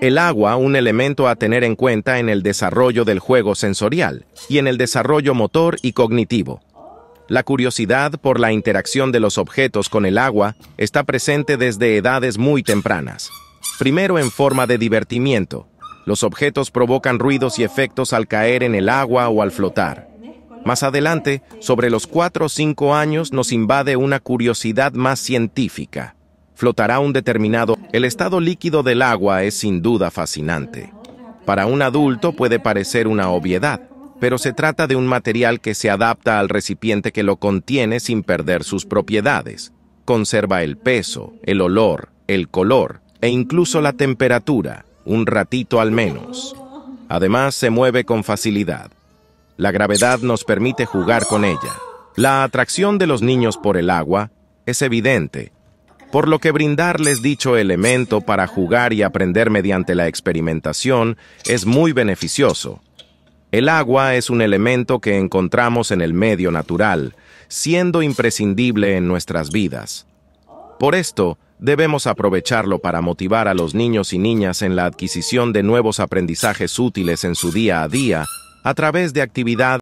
El agua, un elemento a tener en cuenta en el desarrollo del juego sensorial y en el desarrollo motor y cognitivo. La curiosidad por la interacción de los objetos con el agua está presente desde edades muy tempranas. Primero en forma de divertimiento. Los objetos provocan ruidos y efectos al caer en el agua o al flotar. Más adelante, sobre los 4 o 5 años, nos invade una curiosidad más científica flotará un determinado... El estado líquido del agua es sin duda fascinante. Para un adulto puede parecer una obviedad, pero se trata de un material que se adapta al recipiente que lo contiene sin perder sus propiedades. Conserva el peso, el olor, el color e incluso la temperatura, un ratito al menos. Además, se mueve con facilidad. La gravedad nos permite jugar con ella. La atracción de los niños por el agua es evidente, por lo que brindarles dicho elemento para jugar y aprender mediante la experimentación es muy beneficioso. El agua es un elemento que encontramos en el medio natural, siendo imprescindible en nuestras vidas. Por esto, debemos aprovecharlo para motivar a los niños y niñas en la adquisición de nuevos aprendizajes útiles en su día a día a través de actividades